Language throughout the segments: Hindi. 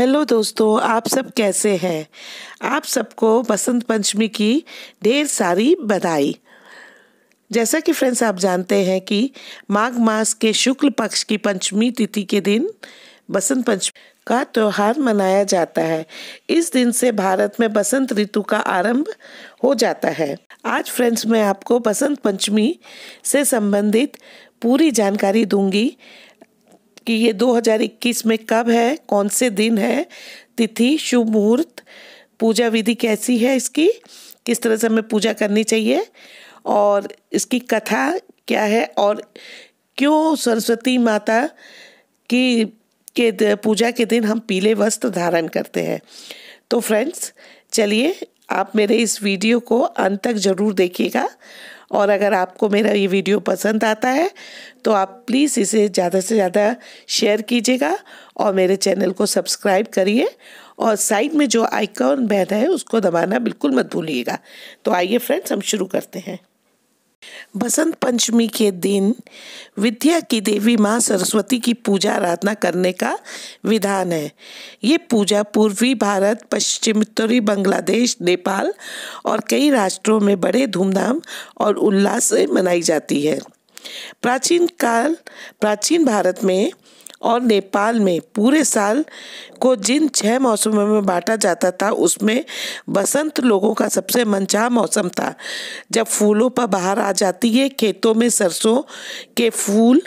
हेलो दोस्तों आप सब कैसे हैं आप सबको बसंत पंचमी की ढेर सारी बधाई जैसा कि फ्रेंड्स आप जानते हैं कि माघ मास के शुक्ल पक्ष की पंचमी तिथि के दिन बसंत पंचमी का त्यौहार मनाया जाता है इस दिन से भारत में बसंत ऋतु का आरंभ हो जाता है आज फ्रेंड्स मैं आपको बसंत पंचमी से संबंधित पूरी जानकारी दूंगी कि ये 2021 में कब है कौन से दिन है तिथि शुभ मुहूर्त पूजा विधि कैसी है इसकी किस तरह से हमें पूजा करनी चाहिए और इसकी कथा क्या है और क्यों सरस्वती माता की के पूजा के दिन हम पीले वस्त्र धारण करते हैं तो फ्रेंड्स चलिए आप मेरे इस वीडियो को अंत तक ज़रूर देखिएगा और अगर आपको मेरा ये वीडियो पसंद आता है तो आप प्लीज़ इसे ज़्यादा से ज़्यादा शेयर कीजिएगा और मेरे चैनल को सब्सक्राइब करिए और साइड में जो आइकॉन बैठा है उसको दबाना बिल्कुल मत भूलिएगा तो आइए फ्रेंड्स हम शुरू करते हैं बसंत पंचमी के दिन विद्या की देवी माँ सरस्वती की पूजा आराधना करने का विधान है ये पूजा पूर्वी भारत पश्चिम उत्तरी बांग्लादेश नेपाल और कई राष्ट्रों में बड़े धूमधाम और उल्लास से मनाई जाती है प्राचीन काल प्राचीन भारत में और नेपाल में पूरे साल को जिन छः मौसमों में बांटा जाता था उसमें बसंत लोगों का सबसे मनचाह मौसम था जब फूलों पर बाहर आ जाती है खेतों में सरसों के फूल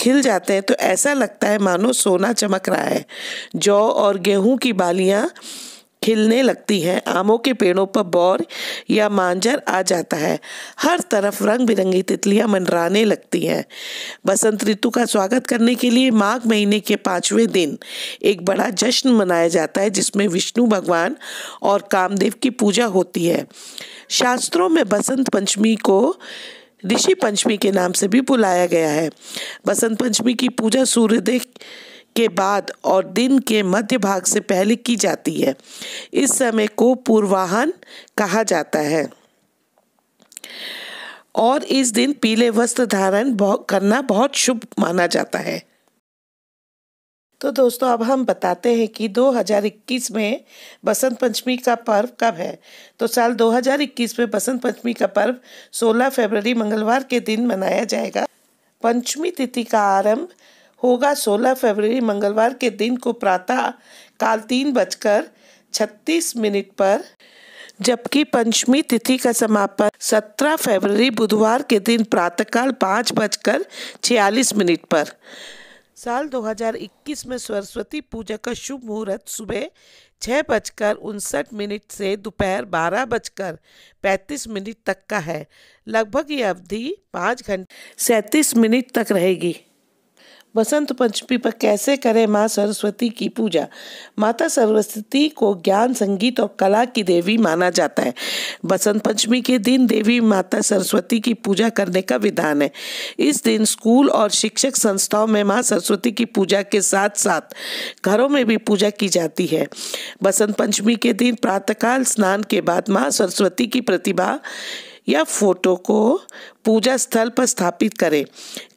खिल जाते हैं तो ऐसा लगता है मानो सोना चमक रहा है जौ और गेहूं की बालियां खिलने लगती हैं आमों के पेड़ों पर बौर या मांजर आ जाता है हर तरफ रंग बिरंगी तितलियां मंडराने लगती हैं बसंत ऋतु का स्वागत करने के लिए माघ महीने के पाँचवें दिन एक बड़ा जश्न मनाया जाता है जिसमें विष्णु भगवान और कामदेव की पूजा होती है शास्त्रों में बसंत पंचमी को ऋषि पंचमी के नाम से भी बुलाया गया है बसंत पंचमी की पूजा सूर्यदेव के बाद और दिन के मध्य भाग से पहले की जाती है इस समय को पूर्वाहन कहा जाता है और इस दिन पीले वस्त्र धारण करना बहुत शुभ माना जाता है तो दोस्तों अब हम बताते हैं कि 2021 में बसंत पंचमी का पर्व कब है तो साल 2021 में बसंत पंचमी का पर्व 16 फरवरी मंगलवार के दिन मनाया जाएगा पंचमी तिथि का आरंभ होगा 16 फरवरी मंगलवार के दिन को प्रातः काल तीन बजकर छत्तीस मिनट पर जबकि पंचमी तिथि का समापन 17 फरवरी बुधवार के दिन प्रातःकाल पाँच बजकर छियालीस मिनट पर साल 2021 में सरस्वती पूजा का शुभ मुहूर्त सुबह छः बजकर उनसठ मिनट से दोपहर बारह बजकर पैंतीस मिनट तक का है लगभग ये अवधि पाँच घंटे सैंतीस मिनट तक रहेगी बसंत पंचमी पर कैसे करें माँ सरस्वती की पूजा माता सरस्वती को ज्ञान संगीत और कला की देवी माना जाता है बसंत पंचमी के दिन देवी माता सरस्वती की पूजा करने का विधान है इस दिन स्कूल और शिक्षक संस्थाओं में माँ सरस्वती की पूजा के साथ साथ घरों में भी पूजा की जाती है बसंत पंचमी के दिन प्रातःकाल स्नान के बाद माँ सरस्वती की प्रतिभा या फोटो को पूजा स्थल पर स्थापित करें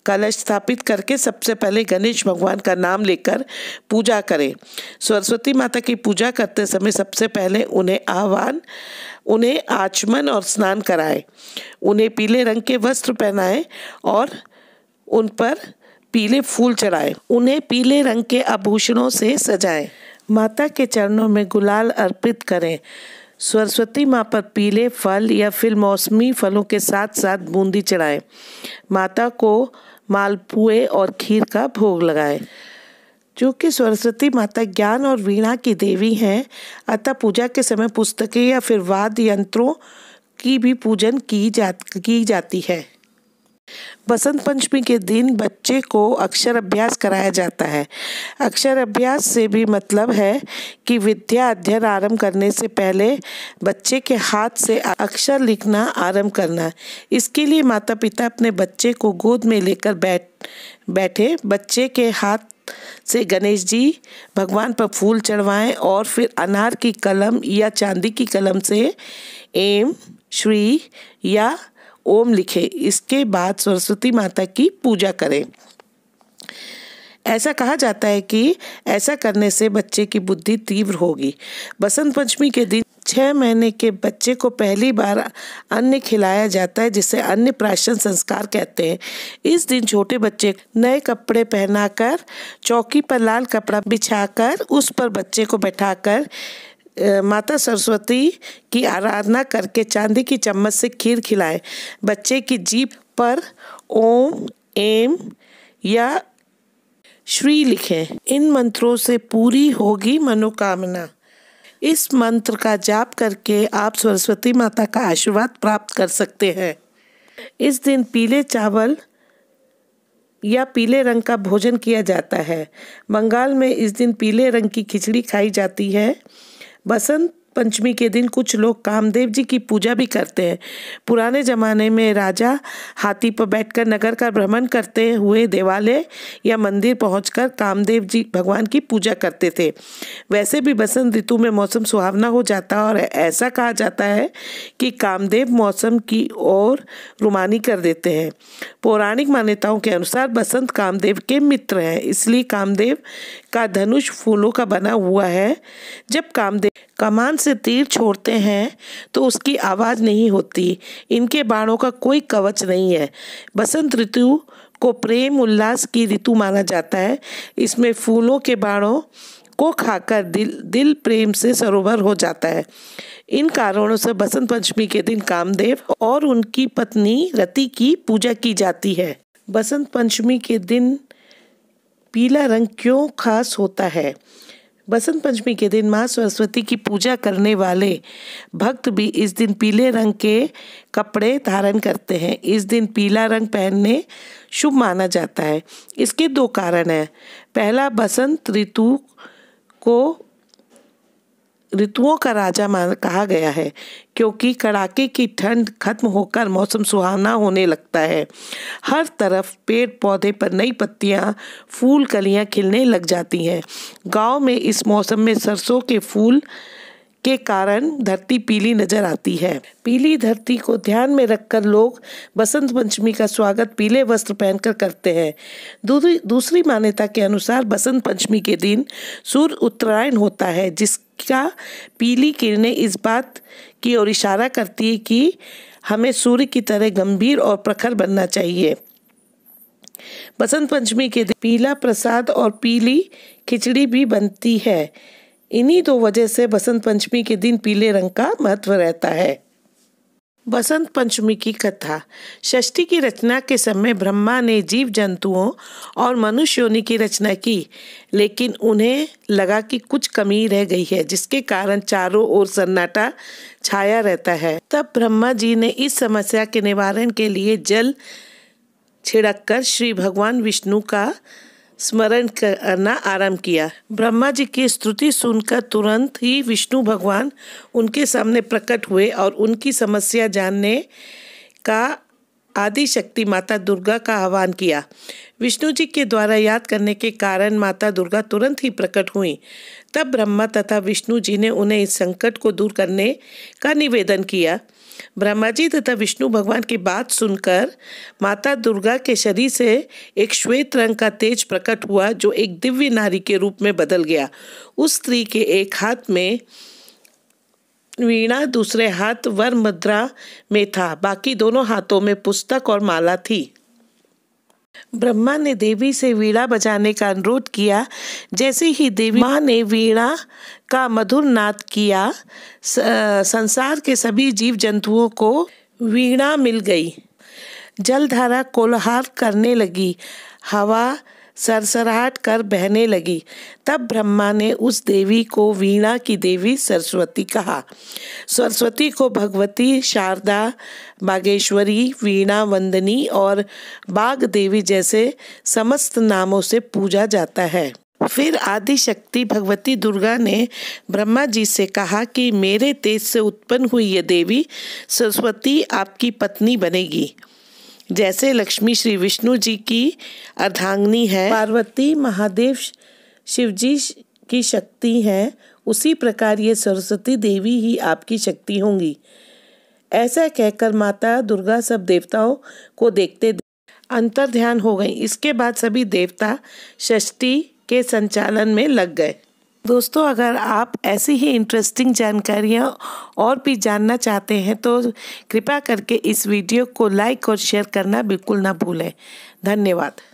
कलश स्थापित करके सबसे पहले गणेश भगवान का नाम लेकर पूजा करें सरस्वती माता की पूजा करते समय सबसे पहले उन्हें आह्वान उन्हें आचमन और स्नान कराएं उन्हें पीले रंग के वस्त्र पहनाएं और उन पर पीले फूल चढ़ाएं उन्हें पीले रंग के आभूषणों से सजाएं माता के चरणों में गुलाल अर्पित करें सरस्वती माँ पर पीले फल या फिर मौसमी फलों के साथ साथ बूंदी चढ़ाएं माता को मालपुए और खीर का भोग लगाए जो कि सरस्वती माता ज्ञान और वीणा की देवी हैं अतः पूजा के समय पुस्तकें या फिर वाद्य यंत्रों की भी पूजन की जा की जाती है बसंत पंचमी के दिन बच्चे को अक्षर अभ्यास कराया जाता है अक्षर अभ्यास से भी मतलब है कि विद्या अध्ययन आरंभ करने से पहले बच्चे के हाथ से अक्षर लिखना आरंभ करना इसके लिए माता पिता अपने बच्चे को गोद में लेकर बैठ बैठे बच्चे के हाथ से गणेश जी भगवान पर फूल चढ़वाएं और फिर अनार की कलम या चांदी की कलम से एम श्री या ओम लिखें इसके बाद सरस्वती माता की पूजा करें ऐसा कहा जाता है कि ऐसा करने से बच्चे की बुद्धि तीव्र होगी बसंत पंचमी के दिन छः महीने के बच्चे को पहली बार अन्न खिलाया जाता है जिसे अन्न प्राशन संस्कार कहते हैं इस दिन छोटे बच्चे नए कपड़े पहनाकर चौकी पर लाल कपड़ा बिछाकर उस पर बच्चे को बैठाकर माता सरस्वती की आराधना करके चांदी की चम्मच से खीर खिलाएं बच्चे की जीप पर ओम एम या श्री लिखें इन मंत्रों से पूरी होगी मनोकामना इस मंत्र का जाप करके आप सरस्वती माता का आशीर्वाद प्राप्त कर सकते हैं इस दिन पीले चावल या पीले रंग का भोजन किया जाता है बंगाल में इस दिन पीले रंग की खिचड़ी खाई जाती है बसंत पंचमी के दिन कुछ लोग कामदेव जी की पूजा भी करते हैं पुराने ज़माने में राजा हाथी पर बैठकर नगर का भ्रमण करते हुए देवालय या मंदिर पहुंचकर कामदेव जी भगवान की पूजा करते थे वैसे भी बसंत ऋतु में मौसम सुहावना हो जाता है और ऐसा कहा जाता है कि कामदेव मौसम की ओर रुमानी कर देते हैं पौराणिक मान्यताओं के अनुसार बसंत कामदेव के मित्र हैं इसलिए कामदेव का धनुष फूलों का बना हुआ है जब कामदेव कमान से तीर छोड़ते हैं तो उसकी आवाज़ नहीं होती इनके बाणों का कोई कवच नहीं है बसंत ऋतु को प्रेम उल्लास की ऋतु माना जाता है इसमें फूलों के बाणों को खाकर दिल दिल प्रेम से सरोवर हो जाता है इन कारणों से बसंत पंचमी के दिन कामदेव और उनकी पत्नी रति की पूजा की जाती है बसंत पंचमी के दिन पीला रंग क्यों खास होता है बसंत पंचमी के दिन माँ सरस्वती की पूजा करने वाले भक्त भी इस दिन पीले रंग के कपड़े धारण करते हैं इस दिन पीला रंग पहनने शुभ माना जाता है इसके दो कारण हैं पहला बसंत ऋतु को ऋतुओं का राजा मान कहा गया है क्योंकि कड़ाके की ठंड खत्म होकर मौसम सुहाना होने लगता है हर तरफ पेड़ पौधे पर नई पत्तियां फूल कलियां खिलने लग जाती हैं गांव में इस मौसम में सरसों के फूल के कारण धरती पीली नजर आती है पीली धरती को ध्यान में रखकर लोग बसंत पंचमी का स्वागत पीले वस्त्र पहनकर करते हैं दूसरी मान्यता के अनुसार बसंत पंचमी के दिन सूर्य उत्तरायण होता है जिसका पीली किरणें इस बात की ओर इशारा करती है कि हमें सूर्य की तरह गंभीर और प्रखर बनना चाहिए बसंत पंचमी के दिन पीला प्रसाद और पीली खिचड़ी भी बनती है इन्हीं दो वजह से बसंत पंचमी के दिन पीले रंग का महत्व रहता है बसंत पंचमी की कथा षष्ठी की रचना के समय ब्रह्मा ने जीव जंतुओं और मनुष्य योनि की रचना की लेकिन उन्हें लगा कि कुछ कमी रह गई है जिसके कारण चारों ओर सन्नाटा छाया रहता है तब ब्रह्मा जी ने इस समस्या के निवारण के लिए जल छिड़क कर श्री भगवान विष्णु का स्मरण करना आरंभ किया ब्रह्मा जी की स्तुति सुनकर तुरंत ही विष्णु भगवान उनके सामने प्रकट हुए और उनकी समस्या जानने का आदि शक्ति माता दुर्गा का आह्वान किया विष्णु जी के द्वारा याद करने के कारण माता दुर्गा तुरंत ही प्रकट हुई तब ब्रह्मा तथा विष्णु जी ने उन्हें इस संकट को दूर करने का निवेदन किया ब्रह्मा जी तथा विष्णु भगवान की बात सुनकर माता दुर्गा के शरीर से एक श्वेत रंग का तेज प्रकट हुआ जो एक दिव्य नारी के रूप में बदल गया उस स्त्री के एक हाथ में वीणा दूसरे हाथ वर मुद्रा में था बाकी दोनों हाथों में पुस्तक और माला थी ब्रह्मा ने देवी से वीणा बजाने का अनुरोध किया जैसे ही देवी माँ ने वीणा का मधुर नाद किया संसार के सभी जीव जंतुओं को वीणा मिल गई जलधारा कोलहार करने लगी हवा सरसराहट कर बहने लगी तब ब्रह्मा ने उस देवी को वीणा की देवी सरस्वती कहा सरस्वती को भगवती शारदा बागेश्वरी वीणा वंदनी और बाग देवी जैसे समस्त नामों से पूजा जाता है फिर आदि शक्ति भगवती दुर्गा ने ब्रह्मा जी से कहा कि मेरे तेज से उत्पन्न हुई ये देवी सरस्वती आपकी पत्नी बनेगी जैसे लक्ष्मी श्री विष्णु जी की अर्धांगनी है पार्वती महादेव शिव जी की शक्ति है उसी प्रकार ये सरस्वती देवी ही आपकी शक्ति होंगी ऐसा कहकर माता दुर्गा सब देवताओं को देखते अंतर ध्यान हो गई इसके बाद सभी देवता षष्टि के संचालन में लग गए दोस्तों अगर आप ऐसी ही इंटरेस्टिंग जानकारियाँ और भी जानना चाहते हैं तो कृपया करके इस वीडियो को लाइक और शेयर करना बिल्कुल ना भूलें धन्यवाद